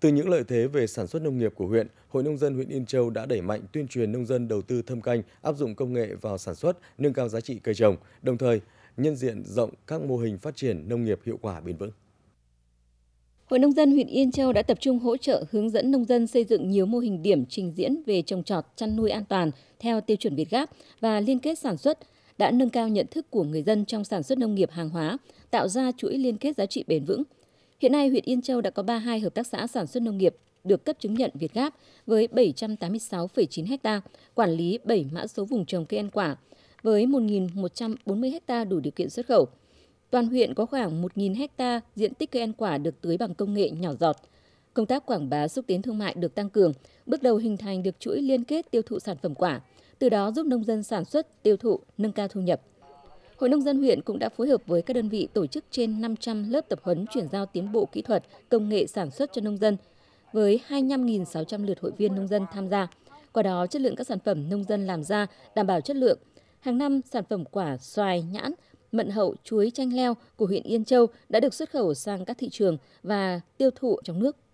Từ những lợi thế về sản xuất nông nghiệp của huyện, Hội Nông dân huyện Yên Châu đã đẩy mạnh tuyên truyền nông dân đầu tư thâm canh, áp dụng công nghệ vào sản xuất, nâng cao giá trị cây trồng, đồng thời nhân diện rộng các mô hình phát triển nông nghiệp hiệu quả bền vững. Hội nông dân huyện Yên Châu đã tập trung hỗ trợ hướng dẫn nông dân xây dựng nhiều mô hình điểm trình diễn về trồng trọt, chăn nuôi an toàn theo tiêu chuẩn Việt Gáp và liên kết sản xuất, đã nâng cao nhận thức của người dân trong sản xuất nông nghiệp hàng hóa, tạo ra chuỗi liên kết giá trị bền vững – Hiện nay, huyện Yên Châu đã có 32 hợp tác xã sản xuất nông nghiệp được cấp chứng nhận Việt Gáp với 786,9 ha, quản lý 7 mã số vùng trồng cây ăn quả với 1.140 ha đủ điều kiện xuất khẩu. Toàn huyện có khoảng 1.000 ha diện tích cây ăn quả được tưới bằng công nghệ nhỏ giọt. Công tác quảng bá xúc tiến thương mại được tăng cường, bước đầu hình thành được chuỗi liên kết tiêu thụ sản phẩm quả, từ đó giúp nông dân sản xuất, tiêu thụ, nâng cao thu nhập. Hội nông dân huyện cũng đã phối hợp với các đơn vị tổ chức trên 500 lớp tập huấn chuyển giao tiến bộ kỹ thuật, công nghệ sản xuất cho nông dân với 25.600 lượt hội viên nông dân tham gia. Qua đó, chất lượng các sản phẩm nông dân làm ra đảm bảo chất lượng. Hàng năm, sản phẩm quả, xoài, nhãn, mận hậu, chuối, chanh leo của huyện Yên Châu đã được xuất khẩu sang các thị trường và tiêu thụ trong nước